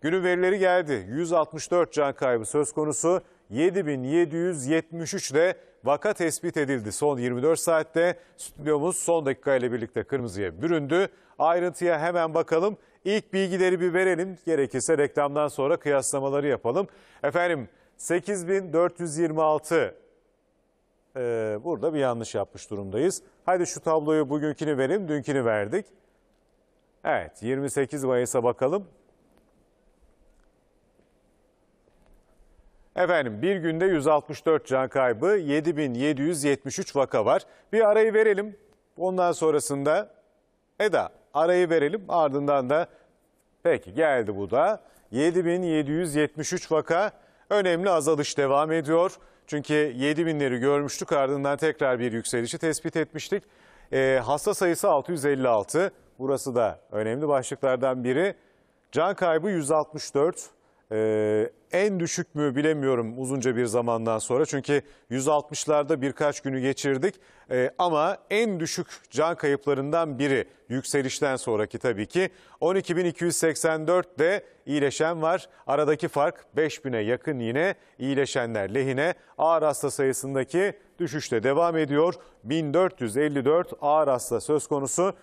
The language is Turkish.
Günün verileri geldi. 164 can kaybı söz konusu. 7773 de vaka tespit edildi. Son 24 saatte stüdyomuz son dakika ile birlikte kırmızıya büründü. Ayrıntıya hemen bakalım. İlk bilgileri bir verelim. Gerekirse reklamdan sonra kıyaslamaları yapalım. Efendim 8426 ee, burada bir yanlış yapmış durumdayız. Hadi şu tabloyu bugünkini verelim. Dünkini verdik. Evet 28 Mayıs'a bakalım. Efendim bir günde 164 can kaybı, 7773 vaka var. Bir arayı verelim. Ondan sonrasında Eda arayı verelim. Ardından da peki geldi bu da. 7773 vaka önemli azalış devam ediyor. Çünkü 7000'leri görmüştük ardından tekrar bir yükselişi tespit etmiştik. E, hasta sayısı 656. Burası da önemli başlıklardan biri. Can kaybı 164. E, ee, en düşük mü bilemiyorum uzunca bir zamandan sonra. Çünkü 160'larda birkaç günü geçirdik ee, ama en düşük can kayıplarından biri yükselişten sonraki tabii ki 12.284'de iyileşen var. Aradaki fark 5.000'e yakın yine iyileşenler lehine ağır hasta sayısındaki düşüşte devam ediyor. 1454 ağır hasta söz konusu